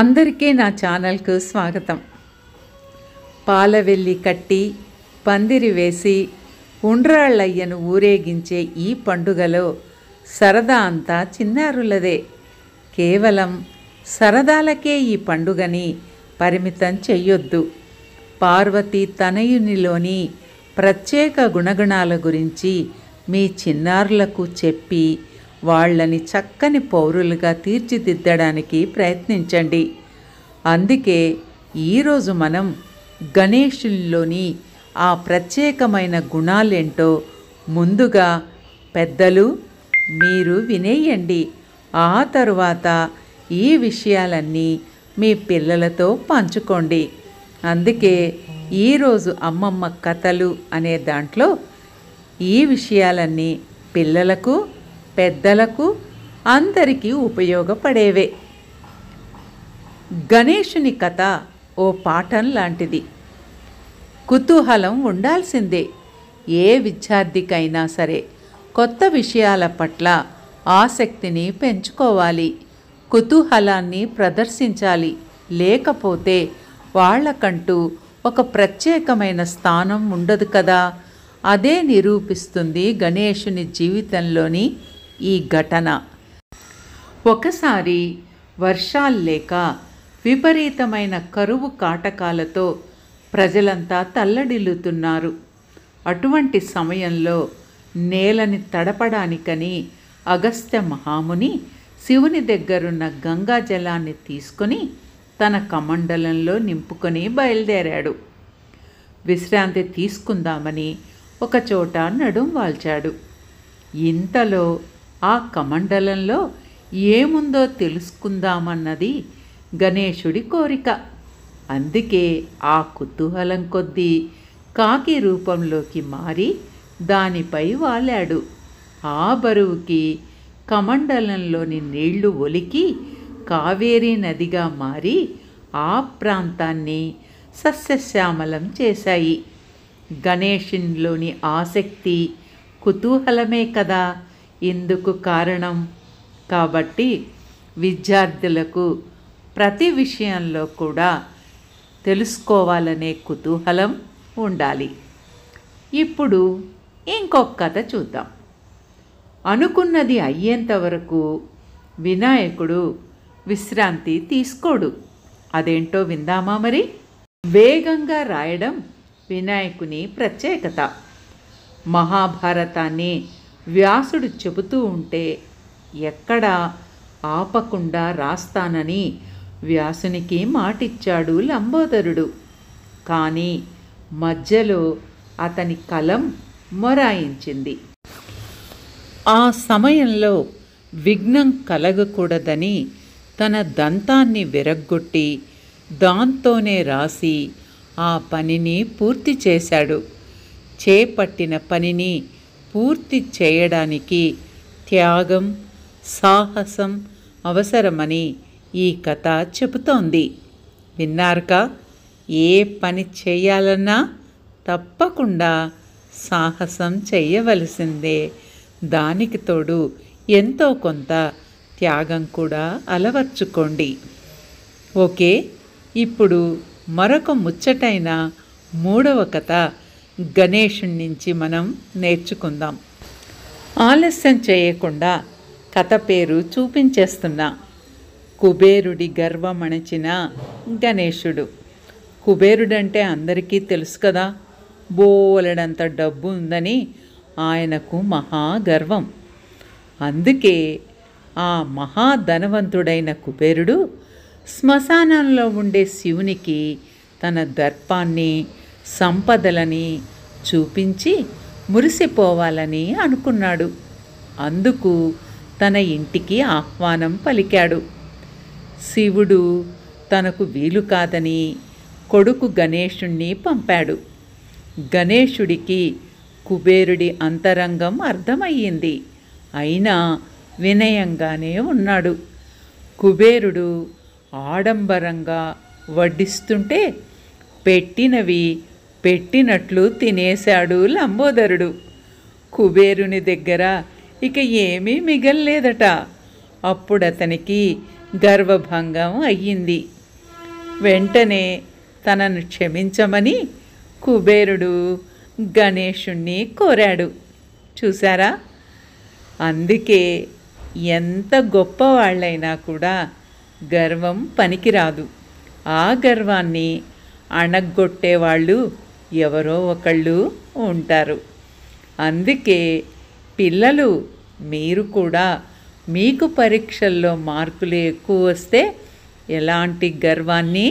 అందరికీ నా ఛానల్కు స్వాగతం పాలవెల్లి కట్టి పందిరి వేసి ఉండ్రాళ్ళయ్యను ఊరేగించే ఈ పండుగలో సరదా అంతా చిన్నారులదే కేవలం సరదాలకే ఈ పండుగని పరిమితం చెయ్యొద్దు పార్వతి తనయునిలోని ప్రత్యేక గుణగుణాల గురించి మీ చిన్నారులకు చెప్పి వాళ్లని చక్కని పౌరులుగా తీర్చిదిద్దడానికి ప్రయత్నించండి అందుకే ఈరోజు మనం గణేషుల్లోని ఆ ప్రత్యేకమైన గుణాలేంటో ముందుగా పెద్దలు మీరు వినేయండి ఆ తరువాత ఈ విషయాలన్నీ మీ పిల్లలతో పంచుకోండి అందుకే ఈరోజు అమ్మమ్మ కథలు అనే దాంట్లో ఈ విషయాలన్నీ పిల్లలకు పెద్దలకు అందరికీ ఉపయోగపడేవే గణేషుని కథ ఓ పాఠం లాంటిది కుతూహలం ఉండాల్సిందే ఏ విద్యార్థికైనా సరే కొత్త విషయాల పట్ల ఆసక్తిని పెంచుకోవాలి కుతూహలాన్ని ప్రదర్శించాలి లేకపోతే వాళ్లకంటూ ఒక ప్రత్యేకమైన స్థానం ఉండదు కదా అదే నిరూపిస్తుంది గణేషుని జీవితంలోని ఈ ఘటన ఒకసారి వర్షాల్లేక విపరీతమైన కరువు కాటకాలతో ప్రజలంతా తల్లడిల్లుతున్నారు అటువంటి సమయంలో నేలని తడపడానికని అగస్త్య మహాముని శివుని దగ్గరున్న గంగా జలాన్ని తీసుకొని తన కమండలంలో నింపుకొని బయలుదేరాడు విశ్రాంతి తీసుకుందామని ఒకచోట నడుం వాల్చాడు ఇంతలో ఆ కమండలంలో ఏముందో తెలుసుకుందామన్నది గణేశుడి కోరిక అందుకే ఆ కుతూహలం కొద్దీ కాకి రూపంలోకి మారి దానిపై వాలాడు ఆ బరువుకి కమండలంలోని నీళ్లు ఒలికి కావేరీ నదిగా మారి ఆ ప్రాంతాన్ని సస్యశ్యామలం చేశాయి గణేషులోని ఆసక్తి కుతూహలమే కదా ఇందుకు కారణం కాబట్టి విద్యార్థులకు ప్రతి విషయంలో కూడా తెలుసుకోవాలనే కుతూహలం ఉండాలి ఇప్పుడు ఇంకొక కథ చూద్దాం అనుకున్నది అయ్యేంత వరకు వినాయకుడు విశ్రాంతి తీసుకోడు అదేంటో విందామా మరి వేగంగా రాయడం వినాయకుని ప్రత్యేకత మహాభారతాన్ని వ్యాసుడు చెబుతూ ఉంటే ఎక్కడ ఆపకుండా రాస్తానని వ్యాసునికి మాటిచ్చాడు లంబోదరుడు కానీ మధ్యలో అతని కలం మొరాయించింది ఆ సమయంలో విఘ్నం కలగకూడదని తన దంతాన్ని విరగ్గొట్టి దాంతోనే రాసి ఆ పనిని పూర్తి చేశాడు చేపట్టిన పనిని పూర్తి చేయడానికి త్యాగం సాహసం అవసరమని ఈ కథ చెబుతోంది విన్నారుక ఏ పని చేయాలన్నా తప్పకుండా సాహసం చేయవలసిందే దానికి తోడు ఎంతో కొంత త్యాగం కూడా అలవర్చుకోండి ఓకే ఇప్పుడు మరొక ముచ్చటైన మూడవ కథ గణేషుడి నుంచి మనం నేర్చుకుందాం ఆలస్యం చేయకుండా కథ పేరు చూపించేస్తున్నా కుబేరుడి అణచిన గణేషుడు కుబేరుడంటే అందరికీ తెలుసు కదా బోలెడంత డబ్బు ఉందని ఆయనకు మహా గర్వం అందుకే ఆ మహాధనవంతుడైన కుబేరుడు శ్మశానంలో ఉండే శివునికి తన దర్పాన్ని సంపదలని చూపించి మురిసిపోవాలని అనుకున్నాడు అందుకు తన ఇంటికి ఆహ్వానం పలికాడు శివుడు తనకు వీలు కాదని కొడుకు గణేషుణ్ణి పంపాడు గణేషుడికి కుబేరుడి అంతరంగం అర్థమయ్యింది అయినా వినయంగానే ఉన్నాడు కుబేరుడు ఆడంబరంగా వడ్డిస్తుంటే పెట్టినవి పెట్టినట్లు తినేశాడు లంబోదరుడు కుబేరుని దగ్గర ఇక ఏమీ మిగల్లేదట అప్పుడతనికి గర్వభంగం అయ్యింది వెంటనే తనను క్షమించమని కుబేరుడు గణేషుణ్ణి కోరాడు చూసారా అందుకే ఎంత గొప్పవాళ్ళైనా కూడా గర్వం పనికిరాదు ఆ గర్వాన్ని అణగొట్టేవాళ్ళు ఎవరో ఒకళ్ళు ఉంటారు అందుకే పిల్లలు మీరు కూడా మీకు పరీక్షల్లో మార్కులు ఎక్కువ వస్తే ఎలాంటి గర్వాన్ని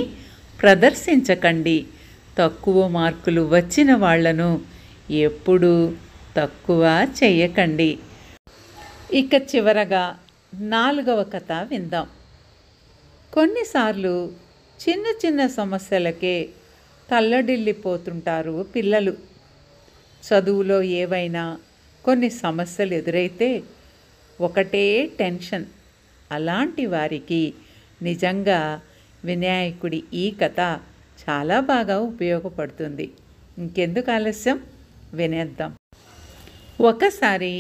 ప్రదర్శించకండి తక్కువ మార్కులు వచ్చిన వాళ్లను ఎప్పుడూ తక్కువ చేయకండి ఇక చివరగా నాలుగవ కథ విందాం కొన్నిసార్లు చిన్న చిన్న సమస్యలకే తల్లడిల్లిపోతుంటారు పిల్లలు చదువులో ఏవైనా కొన్ని సమస్యలు ఎదురైతే ఒకటే టెన్షన్ అలాంటి వారికి నిజంగా వినాయకుడి ఈ కథ చాలా బాగా ఉపయోగపడుతుంది ఇంకెందుకు ఆలస్యం వినేద్దాం ఒకసారి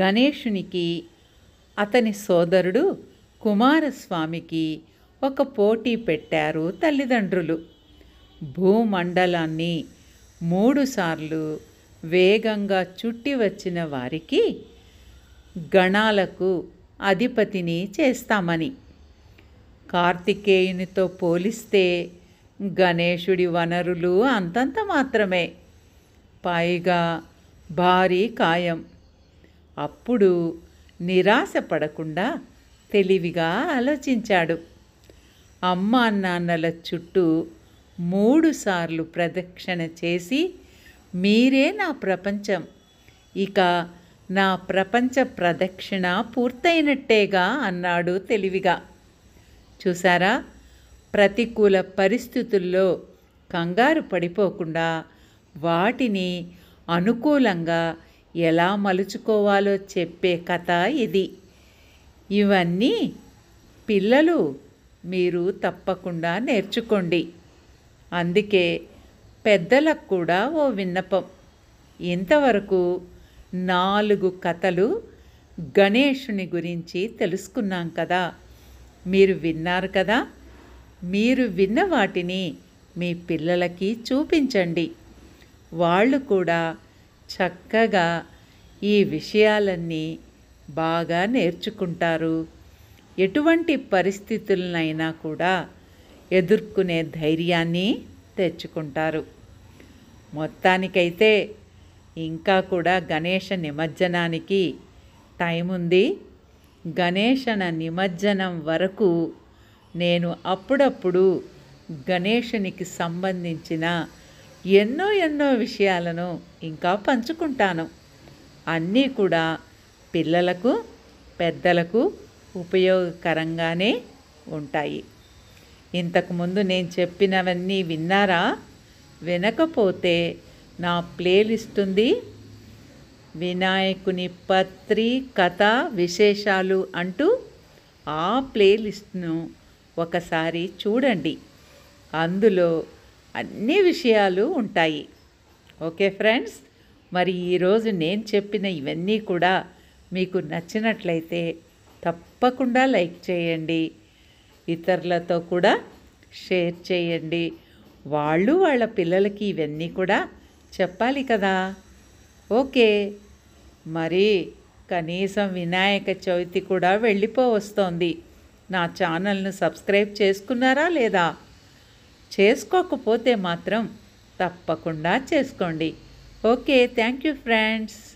గణేషునికి అతని సోదరుడు కుమారస్వామికి ఒక పోటీ పెట్టారు తల్లిదండ్రులు భూమండలాన్ని మూడుసార్లు వేగంగా చుట్టి వచ్చిన వారికి గణాలకు అధిపతిని చేస్తామని కార్తికేయునితో పోలిస్తే గణేశుడి వనరులు అంతంత మాత్రమే పైగా భారీ కాయం అప్పుడు నిరాశపడకుండా తెలివిగా ఆలోచించాడు అమ్మా నాన్నల చుట్టూ మూడుసార్లు ప్రదక్షిణ చేసి మీరే నా ప్రపంచం ఇక నా ప్రపంచ ప్రదక్షిణ పూర్తయినట్టేగా అన్నాడు తెలివిగా చూసారా ప్రతికూల పరిస్థితుల్లో కంగారు పడిపోకుండా వాటిని అనుకూలంగా ఎలా మలుచుకోవాలో చెప్పే కథ ఇది ఇవన్నీ పిల్లలు మీరు తప్పకుండా నేర్చుకోండి అందుకే పెద్దలకు కూడా ఓ విన్నపం ఇంతవరకు నాలుగు కథలు గణేషుని గురించి తెలుసుకున్నాం కదా మీరు విన్నారు కదా మీరు విన్న వాటిని మీ పిల్లలకి చూపించండి వాళ్ళు కూడా చక్కగా ఈ విషయాలన్నీ బాగా నేర్చుకుంటారు ఎటువంటి పరిస్థితులనైనా కూడా ఎదుర్కొనే ధైర్యాన్ని తెచ్చుకుంటారు మొత్తానికైతే ఇంకా కూడా గణేష నిమజ్జనానికి టైం ఉంది గణేషన నిమజ్జనం వరకు నేను అప్పుడప్పుడు గణేషునికి సంబంధించిన ఎన్నో ఎన్నో విషయాలను ఇంకా పంచుకుంటాను అన్నీ కూడా పిల్లలకు పెద్దలకు ఉపయోగకరంగానే ఉంటాయి ఇంతకుముందు నేను చెప్పినవన్నీ విన్నారా వినకపోతే నా ఉంది వినాయకుని పత్రి కథ విశేషాలు అంటూ ఆ ప్లేలిస్ట్ను ఒకసారి చూడండి అందులో అన్ని విషయాలు ఉంటాయి ఓకే ఫ్రెండ్స్ మరి ఈరోజు నేను చెప్పిన ఇవన్నీ కూడా మీకు నచ్చినట్లయితే తప్పకుండా లైక్ చేయండి ఇతరులతో కూడా షేర్ చేయండి వాళ్ళు వాళ్ళ పిల్లలకి ఇవన్నీ కూడా చెప్పాలి కదా ఓకే మరి కనీసం వినాయక చవితి కూడా వెళ్ళిపోవస్తోంది నా ఛానల్ను సబ్స్క్రైబ్ చేసుకున్నారా లేదా చేసుకోకపోతే మాత్రం తప్పకుండా చేసుకోండి ఓకే థ్యాంక్ యూ ఫ్రెండ్స్